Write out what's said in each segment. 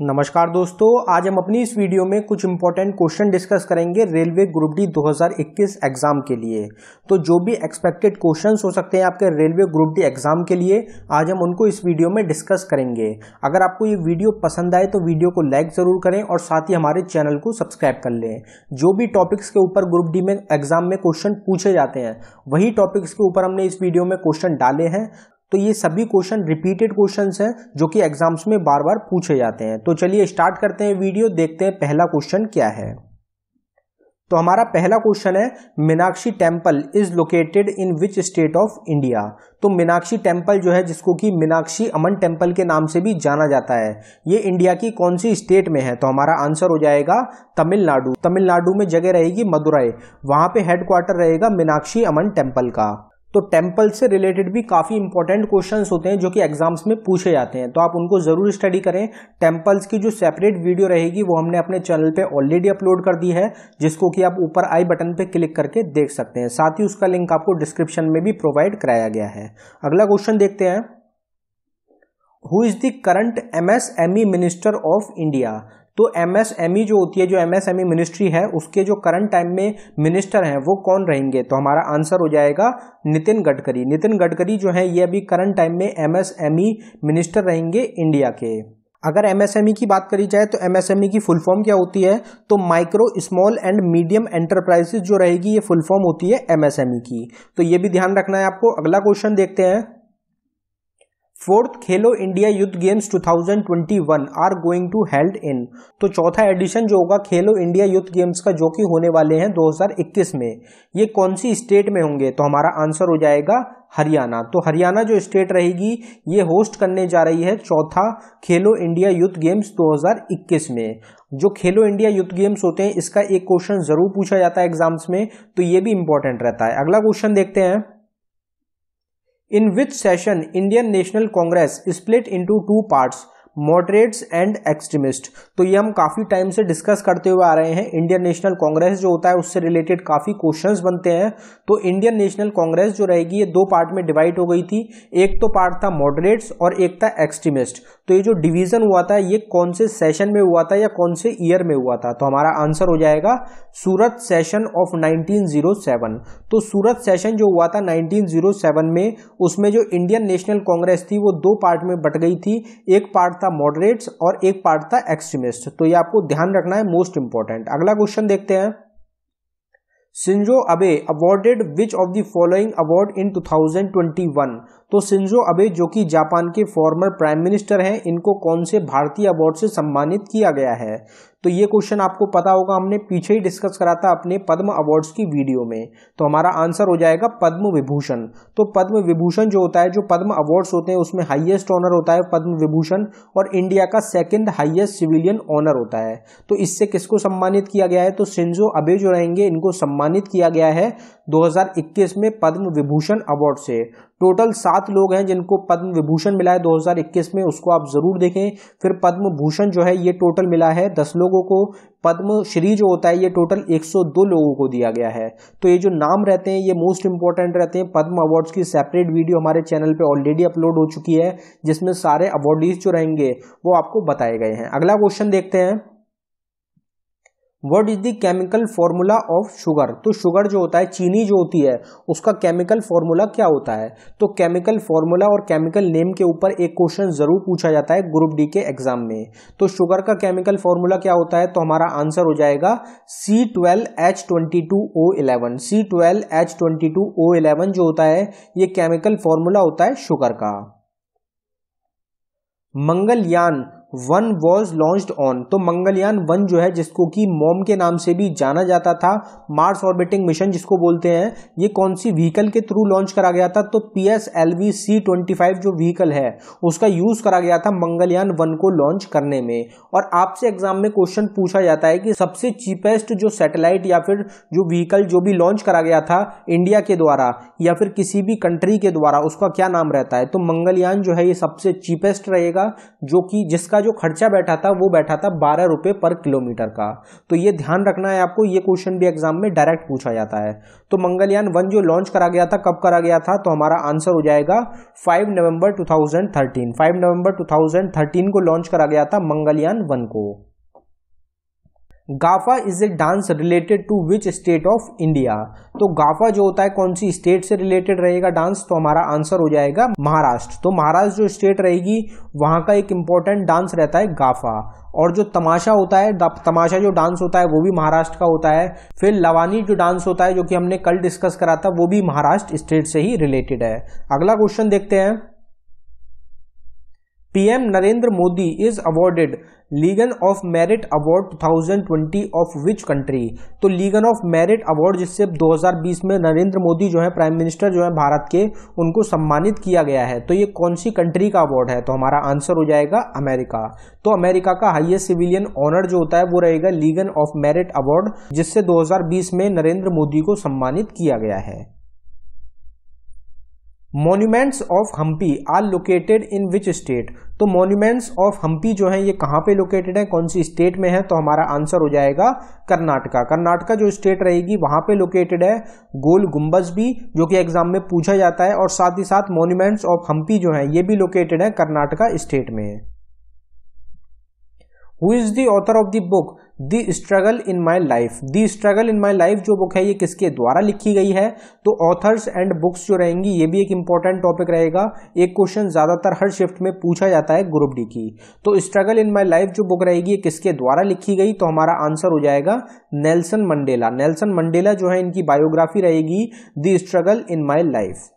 नमस्कार दोस्तों आज हम अपनी इस वीडियो में कुछ इंपॉर्टेंट क्वेश्चन डिस्कस करेंगे रेलवे ग्रुप डी 2021 एग्जाम के लिए तो जो भी एक्सपेक्टेड क्वेश्चंस हो सकते हैं आपके रेलवे ग्रुप डी एग्जाम के लिए आज हम उनको इस वीडियो में डिस्कस करेंगे अगर आपको ये वीडियो पसंद आए तो वीडियो को लाइक ज़रूर करें और साथ ही हमारे चैनल को सब्सक्राइब कर लें जो भी टॉपिक्स के ऊपर ग्रुप डी में एग्जाम में क्वेश्चन पूछे जाते हैं वही टॉपिक्स के ऊपर हमने इस वीडियो में क्वेश्चन डाले हैं तो ये सभी क्वेश्चन रिपीटेड क्वेश्चन हैं जो कि एग्जाम्स में बार बार पूछे जाते हैं तो चलिए स्टार्ट करते हैं वीडियो देखते हैं पहला क्वेश्चन क्या है तो हमारा पहला क्वेश्चन है Meenakshi temple is located in which state of India तो मीनाक्षी टेम्पल जो है जिसको कि मीनाक्षी अमन टेम्पल के नाम से भी जाना जाता है ये इंडिया की कौन सी स्टेट में है तो हमारा आंसर हो जाएगा तमिलनाडु तमिलनाडु में जगह रहेगी मदुरई वहां पे हेडक्वार्टर रहेगा मीनाक्षी अमन टेम्पल का तो टेम्पल से रिलेटेड भी काफ़ी इंपॉर्टेंट क्वेश्चंस होते हैं जो कि एग्जाम्स में पूछे जाते हैं तो आप उनको ज़रूर स्टडी करें टेम्पल्स की जो सेपरेट वीडियो रहेगी वो हमने अपने चैनल पे ऑलरेडी अपलोड कर दी है जिसको कि आप ऊपर आई बटन पे क्लिक करके देख सकते हैं साथ ही उसका लिंक आपको डिस्क्रिप्शन में भी प्रोवाइड कराया गया है अगला क्वेश्चन देखते हैं who is the current M S M E minister of India तो एमएसएमई e जो होती है जो एमएसएमई मिनिस्ट्री e है उसके जो करंट टाइम में मिनिस्टर हैं वो कौन रहेंगे तो हमारा आंसर हो जाएगा नितिन गडकरी नितिन गडकरी जो है ये अभी करंट टाइम में एमएसएमई मिनिस्टर e रहेंगे इंडिया के अगर एमएसएमई की बात करी जाए तो एमएसएमई की फुल फॉर्म क्या होती है तो micro small and medium enterprises जो रहेगी ये फुल फॉर्म होती है एमएसएमई की तो ये भी ध्यान रखना है आपको अगला क्वेश्चन देखते हैं fourth Khelo India youth games 2021 are going to held in तो चौथा एडिशन जो होगा खेलो इंडिया यूथ गेम्स का जो कि होने वाले हैं 2021 में ये कौन सी स्टेट में होंगे तो हमारा आंसर हो जाएगा हरियाणा तो हरियाणा जो स्टेट रहेगी ये होस्ट करने जा रही है चौथा खेलो इंडिया यूथ गेम्स 2021 में जो खेलो इंडिया यूथ गेम्स होते हैं इसका एक क्वेश्चन जरूर पूछा जाता है एग्जाम्स में तो ये भी इंपॉर्टेंट रहता है अगला क्वेश्चन देखते हैं in which session Indian National Congress split into two parts moderates and extremist तो ये हम काफ़ी टाइम से डिस्कस करते हुए आ रहे हैं इंडियन नेशनल कांग्रेस जो होता है उससे रिलेटेड काफ़ी क्वेश्चंस बनते हैं तो इंडियन नेशनल कांग्रेस जो रहेगी ये दो पार्ट में डिवाइड हो गई थी एक तो पार्ट था मॉडरेट्स और एक था एक्सट्रीमिस्ट तो ये जो डिवीजन हुआ था ये कौन से सेशन में हुआ था या कौन से ईयर में हुआ था तो हमारा आंसर हो जाएगा सूरत सेशन ऑफ 1907 तो सूरत सेशन जो हुआ था 1907 में उसमें जो इंडियन नेशनल कांग्रेस थी वो दो पार्ट में बट गई थी एक पार्ट था मॉडरेट्स और एक पार्ट था एक्सट्रीमिस्ट तो ये आपको ध्यान रखना है मोस्ट इंपॉर्टेंट अगला क्वेश्चन देखते हैं Shinzo Abe awarded which of the following award in 2021 तो सिंजो अबे जो कि जापान के फॉर्मर प्राइम मिनिस्टर हैं इनको कौन से भारतीय अवार्ड से सम्मानित किया गया है तो ये क्वेश्चन आपको पता होगा हमने पीछे ही डिस्कस करा था अपने पद्म अवार्ड्स की वीडियो में तो हमारा आंसर हो जाएगा पद्म विभूषण तो पद्म विभूषण जो होता है जो पद्म अवार्ड्स होते हैं उसमें हाईएस्ट ऑनर होता है पद्म विभूषण और इंडिया का सेकंड हाईएस्ट सिविलियन ऑनर होता है तो इससे किसको सम्मानित किया गया है तो सिंजो अबे जो रहेंगे इनको सम्मानित किया गया है दो में पद्म विभूषण अवार्ड से टोटल सात लोग हैं जिनको पद्म विभूषण मिला है 2021 में उसको आप ज़रूर देखें फिर पद्म भूषण जो है ये टोटल मिला है दस लोगों को पद्मश्री जो होता है ये टोटल 102 लोगों को दिया गया है तो ये जो नाम रहते हैं ये मोस्ट इंपॉर्टेंट रहते हैं पद्म अवार्ड्स की सेपरेट वीडियो हमारे चैनल पे ऑलरेडी अपलोड हो चुकी है जिसमें सारे अवार्डीज जो रहेंगे वो आपको बताए गए हैं अगला क्वेश्चन देखते हैं what is the chemical formula of sugar तो शुगर जो होता है चीनी जो होती है उसका केमिकल फॉर्मूला क्या होता है तो केमिकल फॉर्मूला और केमिकल नेम के ऊपर एक क्वेश्चन जरूर पूछा जाता है ग्रुप डी के एग्जाम में तो शुगर का केमिकल फॉर्मूला क्या होता है तो हमारा आंसर हो जाएगा C twelve H twenty two O eleven C twelve H twenty two O eleven जो होता है ये केमिकल फॉर्मूला होता है शुगर का Mangalyaan one was launch on तो मंगलयान वन जो है जिसको कि मोम के नाम से भी जाना जाता था मार्स ऑर्बिटिंग मिशन जिसको बोलते हैं ये कौन सी व्हीकल के थ्रू लॉन्च करा गया था तो P S L V C twenty five जो व्हीकल है उसका यूज करा गया था मंगलयान वन को लॉन्च करने में और आपसे एग्जाम में क्वेश्चन पूछा जाता है कि सबसे चीपेस्ट जो सेटेलाइट या फिर जो व्हीकल जो भी लॉन्च करा गया था इंडिया के द्वारा या फिर किसी भी कंट्री के द्वारा उसका क्या नाम रहता है तो मंगलयान जो है ये सबसे चीपेस्ट रहेगा जो कि जिसका जो खर्चा बैठा था वो बैठा था बारह रुपये पर किलोमीटर का तो ये ध्यान रखना है आपको ये क्वेश्चन भी एग्जाम में डायरेक्ट पूछा जाता है तो मंगलयान वन जो लॉन्च करा गया था कब करा गया था तो हमारा आंसर हो जाएगा five November two thousand thirteen five November two thousand thirteen को लॉन्च करा गया था मंगलयान वन को गाफा is a dance related to which state of India तो गाफा जो होता है कौन सी स्टेट से रिलेटेड रहेगा डांस तो हमारा आंसर हो जाएगा महाराष्ट्र तो महाराष्ट्र जो स्टेट रहेगी वहां का एक इंपॉर्टेंट डांस रहता है गाफा और जो तमाशा होता है तमाशा जो डांस होता है वो भी महाराष्ट्र का होता है फिर लवानी जो डांस होता है जो कि हमने कल डिस्कस करा था वो भी महाराष्ट्र स्टेट से ही रिलेटेड है अगला क्वेश्चन देखते हैं PM Narendra Modi is awarded legion of merit award 2020 of which country तो लीगन ऑफ मेरिट अवार्ड जिससे 2020 में नरेंद्र मोदी जो है प्राइम मिनिस्टर जो है भारत के उनको सम्मानित किया गया है तो ये कौन सी कंट्री का अवार्ड है तो हमारा आंसर हो जाएगा अमेरिका तो अमेरिका का हाईएस्ट सिविलियन ऑनर जो होता है वो रहेगा लीगन ऑफ मेरिट अवार्ड जिससे 2020 में नरेंद्र मोदी को सम्मानित किया गया है monuments of Hampi are located in which state तो मोन्यूमेंट्स ऑफ हम्पी जो है ये कहाँ पे लोकेटेड है कौन सी स्टेट में है तो हमारा आंसर हो जाएगा कर्नाटका कर्नाटका जो स्टेट रहेगी वहाँ पे लोकेटेड है गोल गुम्बज भी जो कि एग्जाम में पूछा जाता है और साथ ही साथ मोन्यूमेंट्स ऑफ हम्पी जो है ये भी लोकेटेड है कर्नाटका स्टेट में who is the author of the book the struggle in my life the struggle in my life जो बुक है ये किसके द्वारा लिखी गई है तो ऑथर्स एंड बुक्स जो रहेंगी ये भी एक इंपॉर्टेंट टॉपिक रहेगा एक क्वेश्चन ज्यादातर हर शिफ्ट में पूछा जाता है ग्रुप डी की तो स्ट्रगल इन माई लाइफ जो बुक रहेगी ये किसके द्वारा लिखी गई तो हमारा आंसर हो जाएगा नेल्सन मंडेला नेल्सन मंडेला जो है इनकी बायोग्राफी रहेगी दी स्ट्रगल इन माई लाइफ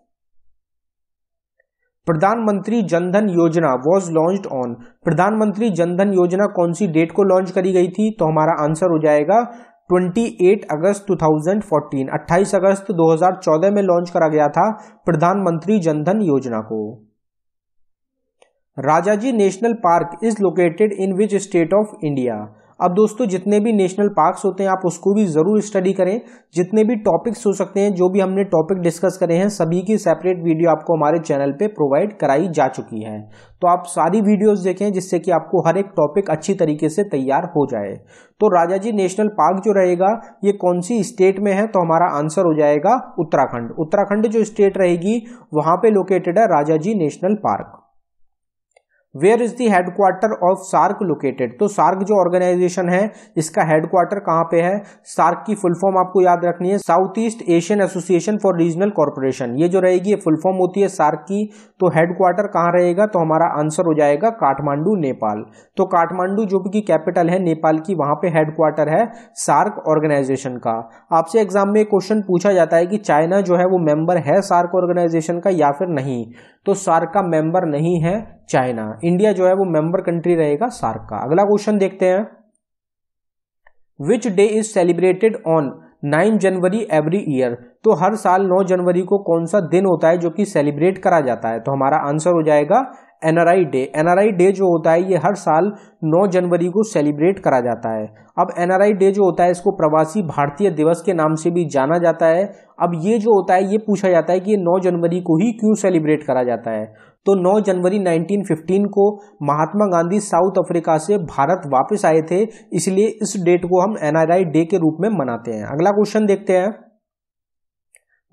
प्रधानमंत्री जनधन योजना वॉज लॉन्च ऑन प्रधानमंत्री जनधन योजना कौन सी डेट को लॉन्च करी गई थी तो हमारा आंसर हो जाएगा 28 अगस्त 2014 28 अगस्त 2014 में लॉन्च करा गया था प्रधानमंत्री जनधन योजना को Rajaji national park is located in which state of India अब दोस्तों जितने भी नेशनल पार्क्स होते हैं आप उसको भी ज़रूर स्टडी करें जितने भी टॉपिक्स हो सकते हैं जो भी हमने टॉपिक डिस्कस करे हैं सभी की सेपरेट वीडियो आपको हमारे चैनल पे प्रोवाइड कराई जा चुकी है तो आप सारी वीडियोस देखें जिससे कि आपको हर एक टॉपिक अच्छी तरीके से तैयार हो जाए तो राजा जी नेशनल पार्क जो रहेगा ये कौन सी स्टेट में है तो हमारा आंसर हो जाएगा उत्तराखंड उत्तराखंड जो स्टेट रहेगी वहाँ पर लोकेटेड है Rajaji national park where is the headquarter of SAARC located तो सार्क जो ऑर्गेनाइजेशन है इसका हेडक्वार्टर कहाँ पे है सार्क की फुल फॉर्म आपको याद रखनी है South East Asian association for regional corporation ये जो रहेगी ये फुल फॉर्म होती है सार्क की तो हेडक्वार्टर कहाँ रहेगा तो हमारा आंसर हो जाएगा काठमांडू नेपाल तो काठमांडू जो कि कैपिटल है नेपाल की वहाँ पे हेडक्वार्टर है सार्क ऑर्गेनाइजेशन का आपसे एग्जाम में क्वेश्चन पूछा जाता है कि चाइना जो है वो मेंबर है सार्क ऑर्गेनाइजेशन का या फिर नहीं तो सार्क का मेंबर नहीं है चाइना इंडिया जो है वो मेंबर कंट्री रहेगा सार्क का अगला क्वेश्चन देखते हैं which day is celebrated on nine January every year तो हर साल नौ जनवरी को कौन सा दिन होता है जो कि सेलिब्रेट करा जाता है तो हमारा आंसर हो जाएगा एनआरआई डे एनआरआई डे जो होता है ये हर साल 9 जनवरी को सेलिब्रेट करा जाता है अब एनआरआई डे जो होता है इसको प्रवासी भारतीय दिवस के नाम से भी जाना जाता है अब ये जो होता है ये पूछा जाता है कि ये 9 जनवरी को ही क्यों सेलिब्रेट करा जाता है तो 9 जनवरी 1915 को महात्मा गांधी साउथ अफ्रीका से भारत वापस आए थे इसलिए इस डेट को हम एनआरआई डे के रूप में मनाते हैं अगला क्वेश्चन देखते हैं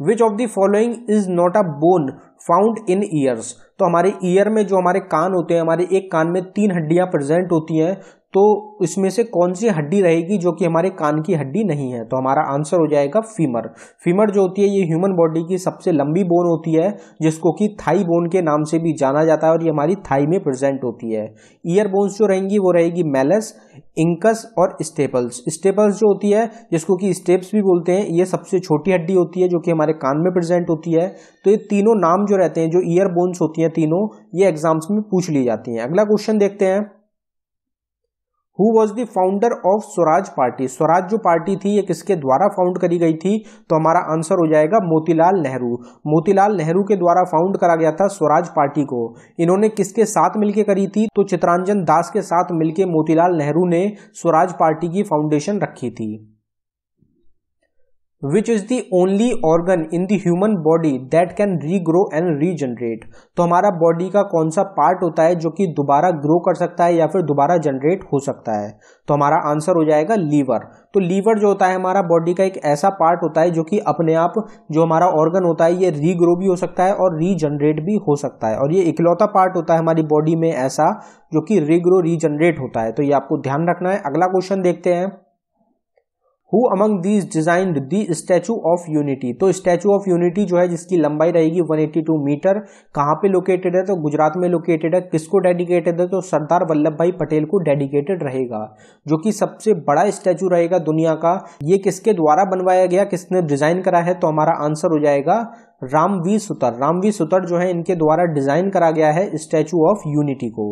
which of the following is not a bone found in ears तो हमारे ईयर में जो हमारे कान होते हैं हमारे एक कान में तीन हड्डियाँ प्रेजेंट होती हैं तो इसमें से कौन सी हड्डी रहेगी जो कि हमारे कान की हड्डी नहीं है तो हमारा आंसर हो जाएगा फीमर फीमर जो होती है ये ह्यूमन बॉडी की सबसे लंबी बोन होती है जिसको कि थाई बोन के नाम से भी जाना जाता है और ये हमारी थाई में प्रेजेंट होती है ईयर बोन्स जो रहेंगी वो रहेगी मेलस इंकस और स्टेपल्स स्टेपल्स जो होती है जिसको कि स्टेप्स भी बोलते हैं ये सबसे छोटी हड्डी होती है जो कि हमारे कान में प्रेजेंट होती है तो ये तीनों नाम जो रहते हैं जो ईयर बोन्स होती हैं तीनों ये एग्जाम्स में पूछ ली जाती हैं अगला क्वेश्चन देखते हैं who was the founder of Swaraj party Swaraj जो पार्टी थी ये किसके द्वारा फाउंड करी गई थी तो हमारा आंसर हो जाएगा मोतीलाल नेहरू मोतीलाल नेहरू के द्वारा फाउंड करा गया था स्वराज पार्टी को इन्होंने किसके साथ मिलकर करी थी तो चित्रांजन दास के साथ मिलकर मोतीलाल नेहरू ने स्वराज पार्टी की फाउंडेशन रखी थी which is the only organ in the human body that can regrow and regenerate तो हमारा बॉडी का कौन सा पार्ट होता है जो कि दोबारा ग्रो कर सकता है या फिर दोबारा जनरेट हो सकता है तो हमारा आंसर हो जाएगा लीवर तो लीवर जो होता है हमारा बॉडी का एक ऐसा पार्ट होता है जो कि अपने आप जो हमारा ऑर्गन होता है ये रीग्रो भी हो सकता है और रीजनरेट भी हो सकता है और ये इकलौता पार्ट होता है हमारी बॉडी में ऐसा जो कि रीग्रो रीजनरेट होता है तो ये आपको ध्यान रखना है अगला क्वेश्चन देखते हैं who among these designed the Statue of Unity तो स्टैचू ऑफ यूनिटी जो है जिसकी लंबाई रहेगी 182 मीटर कहाँ पे लोकेटेड है तो गुजरात में लोकेटेड है किसको डेडिकेटेड है तो सरदार वल्लभ भाई पटेल को डेडिकेटेड रहेगा जो कि सबसे बड़ा स्टैचू रहेगा दुनिया का ये किसके द्वारा बनवाया गया किसने डिजाइन करा है तो हमारा आंसर हो जाएगा रामवीर सुतर रामवीर सुतर जो है इनके द्वारा डिजाइन करा गया है स्टैचू ऑफ यूनिटी को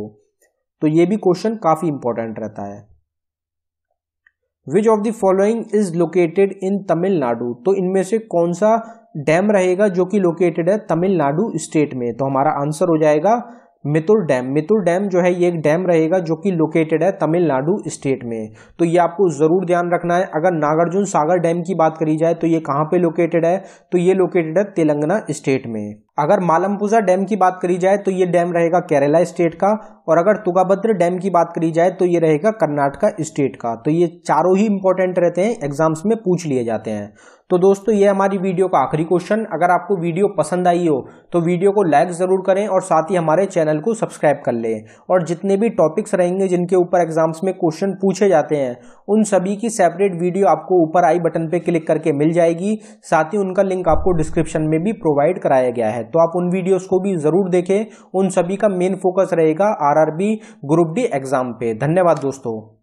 तो ये भी क्वेश्चन काफी इंपॉर्टेंट रहता है which of the following is located in Tamil Nadu तो इनमें से कौन सा डैम रहेगा जो कि लोकेटेड है तमिलनाडु स्टेट में तो हमारा आंसर हो जाएगा मितुर डैम मितुर डैम जो है ये एक डैम रहेगा जो कि लोकेटेड है तमिलनाडु स्टेट में तो ये आपको ज़रूर ध्यान रखना है अगर नागार्जुन सागर डैम की बात करी जाए तो ये कहाँ पे लोकेटेड है तो ये लोकेटेड है तेलंगाना स्टेट में अगर मालमपुजा डैम की बात करी जाए तो ये डैम रहेगा केरला स्टेट का और अगर तुगाभद्र डैम की बात करी जाए तो ये रहेगा कर्नाटका स्टेट का तो ये चारों ही इंपॉर्टेंट रहते हैं एग्जाम्स में पूछ लिए जाते हैं तो दोस्तों ये हमारी वीडियो का आखिरी क्वेश्चन अगर आपको वीडियो पसंद आई हो तो वीडियो को लाइक ज़रूर करें और साथ ही हमारे चैनल को सब्सक्राइब कर लें और जितने भी टॉपिक्स रहेंगे जिनके ऊपर एग्जाम्स में क्वेश्चन पूछे जाते हैं उन सभी की सेपरेट वीडियो आपको ऊपर आई बटन पर क्लिक करके मिल जाएगी साथ ही उनका लिंक आपको डिस्क्रिप्शन में भी प्रोवाइड कराया गया है तो आप उन वीडियोस को भी ज़रूर देखें उन सभी का मेन फोकस रहेगा आरआरबी ग्रुप डी एग्ज़ाम पे धन्यवाद दोस्तों